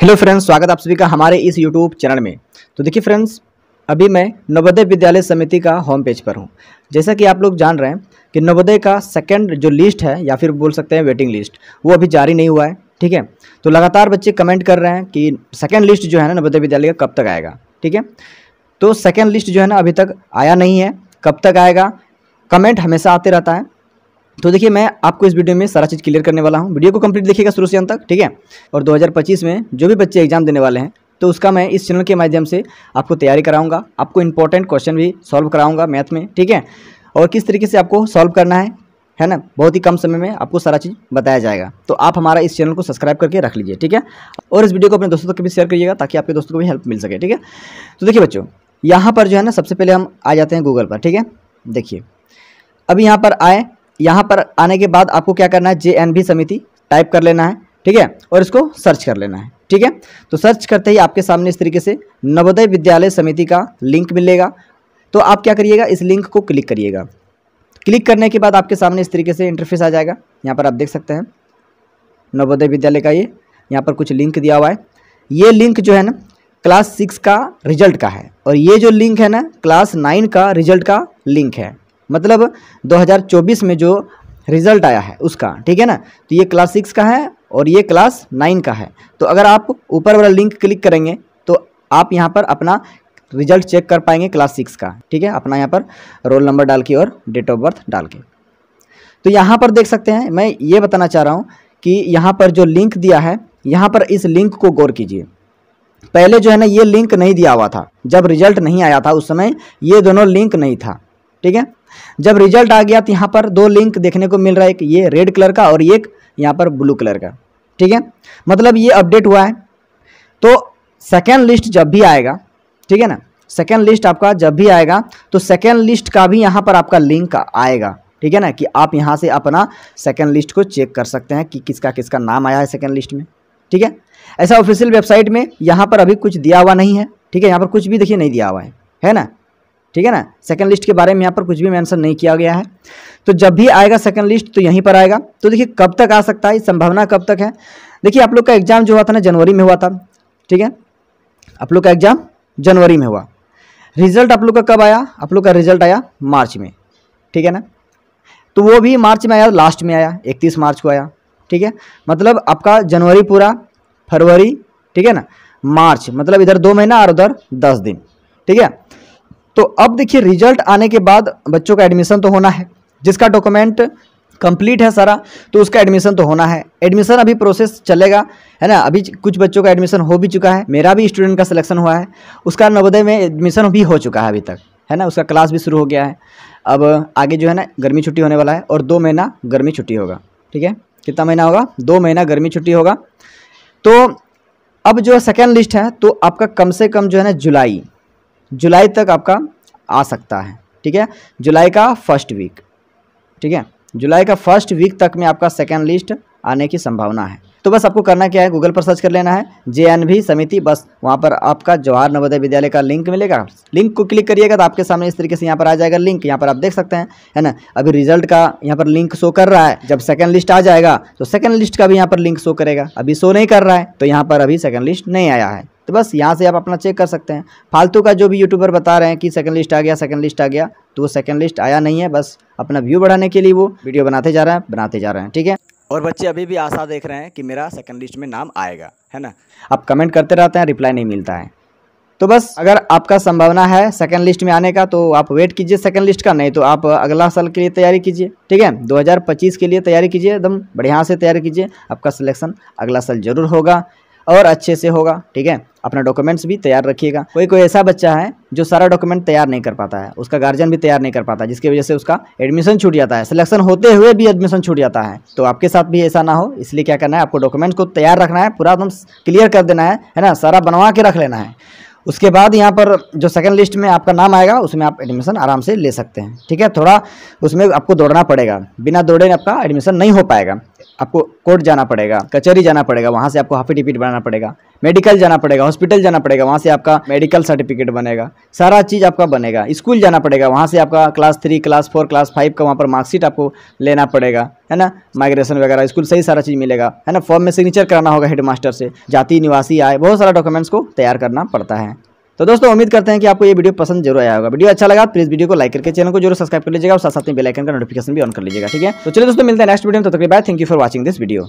hello friends स्वागत आप सभी का हमारे इस यूट्यूब चैनल में तो देखिए फ्रेंड्स अभी मैं नवोदय विद्यालय समिति का होम पेज पर हूँ जैसा कि आप लोग जान रहे हैं कि नवोदय का सेकंड जो लिस्ट है या फिर बोल सकते हैं वेटिंग लिस्ट वो अभी जारी नहीं हुआ है ठीक है तो लगातार बच्चे कमेंट कर रहे हैं कि सेकेंड लिस्ट जो है ना नवोदय विद्यालय का कब तक आएगा ठीक है तो सेकेंड लिस्ट जो है ना अभी तक आया नहीं है कब तक आएगा कमेंट हमेशा आते रहता है तो देखिए मैं आपको इस वीडियो में सारा चीज़ क्लियर करने वाला हूँ वीडियो को कंप्लीट देखिएगा शुरू से अंत तक ठीक है और 2025 में जो भी बच्चे एग्जाम देने वाले हैं तो उसका मैं इस चैनल के माध्यम से आपको तैयारी कराऊंगा आपको इंपॉर्टेंट क्वेश्चन भी सॉल्व कराऊंगा मैथ में ठीक है और किस तरीके से आपको सॉल्व करना है है ना बहुत ही कम समय में आपको सारा चीज़ बताया जाएगा तो आप हमारा इस चैनल को सब्सक्राइब करके रख लीजिए ठीक है और इस वीडियो को अपने दोस्तों तक भी शेयर करिएगा ताकि आपके दोस्तों को भी हेल्प मिल सके ठीक है तो देखिए बच्चों यहाँ पर जो है ना सबसे पहले हम आ जाते हैं गूगल पर ठीक है देखिए अब यहाँ पर आए यहाँ पर आने के बाद आपको क्या करना है जे समिति टाइप कर लेना है ठीक है और इसको सर्च कर लेना है ठीक है तो सर्च करते ही आपके सामने इस तरीके से नवोदय विद्यालय समिति का लिंक मिलेगा तो आप क्या करिएगा इस लिंक को क्लिक करिएगा क्लिक करने के बाद आपके सामने इस तरीके से इंटरफेस आ जाएगा यहाँ पर आप देख सकते हैं नवोदय विद्यालय का ये यहाँ पर कुछ लिंक दिया हुआ है ये लिंक जो है ना क्लास सिक्स का रिजल्ट का है और ये जो लिंक है ना क्लास नाइन का रिजल्ट का लिंक है मतलब 2024 में जो रिजल्ट आया है उसका ठीक है ना तो ये क्लास सिक्स का है और ये क्लास नाइन का है तो अगर आप ऊपर वाला लिंक क्लिक करेंगे तो आप यहाँ पर अपना रिजल्ट चेक कर पाएंगे क्लास सिक्स का ठीक है अपना यहाँ पर रोल नंबर डाल के और डेट ऑफ बर्थ डाल के तो यहाँ पर देख सकते हैं मैं ये बताना चाह रहा हूँ कि यहाँ पर जो लिंक दिया है यहाँ पर इस लिंक को गौर कीजिए पहले जो है ना ये लिंक नहीं दिया हुआ था जब रिजल्ट नहीं आया था उस समय ये दोनों लिंक नहीं था ठीक है जब रिजल्ट आ गया तो यहाँ पर दो लिंक देखने को मिल रहा है एक ये रेड कलर का और एक यहाँ पर ब्लू कलर का ठीक है मतलब ये अपडेट हुआ है तो सेकेंड लिस्ट जब भी आएगा ठीक है ना सेकेंड लिस्ट आपका जब भी आएगा तो सेकेंड लिस्ट का भी यहाँ पर आपका लिंक आएगा ठीक है ना कि आप यहाँ से अपना सेकेंड लिस्ट को चेक कर सकते हैं कि किसका किसका नाम आया है सेकेंड लिस्ट में ठीक है ऐसा ऑफिशियल वेबसाइट में यहाँ पर अभी कुछ दिया हुआ नहीं है ठीक है यहाँ पर कुछ भी देखिए नहीं दिया हुआ है है ना ठीक है ना सेकंड लिस्ट के बारे में यहाँ पर कुछ भी मेंशन नहीं किया गया है तो जब भी आएगा सेकंड लिस्ट तो यहीं पर आएगा तो देखिए कब तक आ सकता है संभावना कब तक है देखिए आप लोग का एग्जाम जो हुआ था ना जनवरी में हुआ था ठीक है आप लोग का एग्जाम जनवरी में हुआ रिजल्ट आप लोग का कब आया आप लोग का रिजल्ट आया मार्च में ठीक है ना तो वो भी मार्च में आया लास्ट में आया इकतीस मार्च को आया ठीक है मतलब आपका जनवरी पूरा फरवरी ठीक है ना मार्च मतलब इधर दो महीना और उधर दस दिन ठीक है तो अब देखिए रिजल्ट आने के बाद बच्चों का एडमिशन तो होना है जिसका डॉक्यूमेंट कंप्लीट है सारा तो उसका एडमिशन तो होना है एडमिशन अभी प्रोसेस चलेगा है ना अभी कुछ बच्चों का एडमिशन हो भी चुका है मेरा भी स्टूडेंट का सिलेक्शन हुआ है उसका नवोदय में एडमिशन भी हो चुका है अभी तक है ना उसका क्लास भी शुरू हो गया है अब आगे जो है ना गर्मी छुट्टी होने वाला है और दो महीना गर्मी छुट्टी होगा ठीक है कितना महीना होगा दो महीना गर्मी छुट्टी होगा तो अब जो है सेकेंड लिस्ट है तो आपका कम से कम जो है ना जुलाई जुलाई तक आपका आ सकता है ठीक है जुलाई का फर्स्ट वीक ठीक है जुलाई का फर्स्ट वीक तक में आपका सेकेंड लिस्ट आने की संभावना है तो बस आपको करना क्या है गूगल पर सर्च कर लेना है जे समिति बस वहाँ पर आपका जवाहर नवोदय विद्यालय का लिंक मिलेगा लिंक को क्लिक करिएगा तो आपके सामने इस तरीके से यहाँ पर आ जाएगा लिंक यहाँ पर आप देख सकते हैं है ना अभी रिजल्ट का यहाँ पर लिंक शो कर रहा है जब सेकंड लिस्ट आ जाएगा तो सेकंड लिस्ट का भी यहाँ पर लिंक शो करेगा अभी शो नहीं कर रहा है तो यहाँ पर अभी सेकंड लिस्ट नहीं आया है तो बस यहाँ से आप अपना चेक कर सकते हैं फालतू का जो भी यूट्यूबर बता रहे हैं कि सेकंड लिस्ट आ गया सेकंड लिस्ट आ गया तो वो सेकंड लिस्ट आया नहीं है बस अपना व्यू बढ़ाने के लिए वो वीडियो बनाते जा रहे हैं बनाते जा रहे हैं ठीक है और बच्चे अभी भी आशा देख रहे हैं कि मेरा सेकंड लिस्ट में नाम आएगा है ना आप कमेंट करते रहते हैं रिप्लाई नहीं मिलता है तो बस अगर आपका संभावना है सेकंड लिस्ट में आने का तो आप वेट कीजिए सेकंड लिस्ट का नहीं तो आप अगला साल के लिए तैयारी कीजिए ठीक है 2025 के लिए तैयारी कीजिए एकदम बढ़िया से तैयारी कीजिए आपका सिलेक्शन अगला साल जरूर होगा और अच्छे से होगा ठीक है अपना डॉक्यूमेंट्स भी तैयार रखिएगा कोई कोई ऐसा बच्चा है जो सारा डॉक्यूमेंट तैयार नहीं कर पाता है उसका गार्जियन भी तैयार नहीं कर पाता जिसकी वजह से उसका एडमिशन छूट जाता है सिलेक्शन होते हुए भी एडमिशन छूट जाता है तो आपके साथ भी ऐसा ना हो इसलिए क्या करना है आपको डॉक्यूमेंट्स को तैयार रखना है पूरा एकदम क्लियर कर देना है है ना सारा बनवा के रख लेना है उसके बाद यहाँ पर जो सेकंड लिस्ट में आपका नाम आएगा उसमें आप एडमिशन आराम से ले सकते हैं ठीक है थोड़ा उसमें आपको दौड़ना पड़ेगा बिना दौड़े आपका एडमिशन नहीं हो पाएगा आपको कोर्ट जाना पड़ेगा कचहरी जाना पड़ेगा वहाँ से आपको हाफिडिपिट बनाना पड़ेगा मेडिकल जाना पड़ेगा हॉस्पिटल जाना पड़ेगा वहाँ से आपका मेडिकल सर्टिफिकेट बनेगा सारा चीज़ आपका बनेगा स्कूल जाना पड़ेगा वहाँ से आपका class three class four class five का वहाँ पर मार्कशीट आपको लेना पड़ेगा है ना माइग्रेशन वगैरह स्कूल सही सारा चीज़ मिलेगा है ना फॉर्म में सिग्नेचर कराना होगा हेड मास्टर से जाति निवासी आए बहुत सारा डॉक्यूमेंट्स को तैयार करना पड़ता है तो दोस्तों उम्मीद करते हैं कि आपको ये वीडियो पसंद जरूर आया होगा वीडियो अच्छा लगा तो प्लीज वीडियो को लाइक करके चैनल को जरूर सब्सक्राइब कर लीजिएगा और साथ साथ में बेलाइकन का नोटिफिकेशन भी ऑन कर लीजिएगा ठीक है तो चलिए दोस्तों मिलते हैं नेक्स्ट वीडियो में तो तक bye thank you for watching this video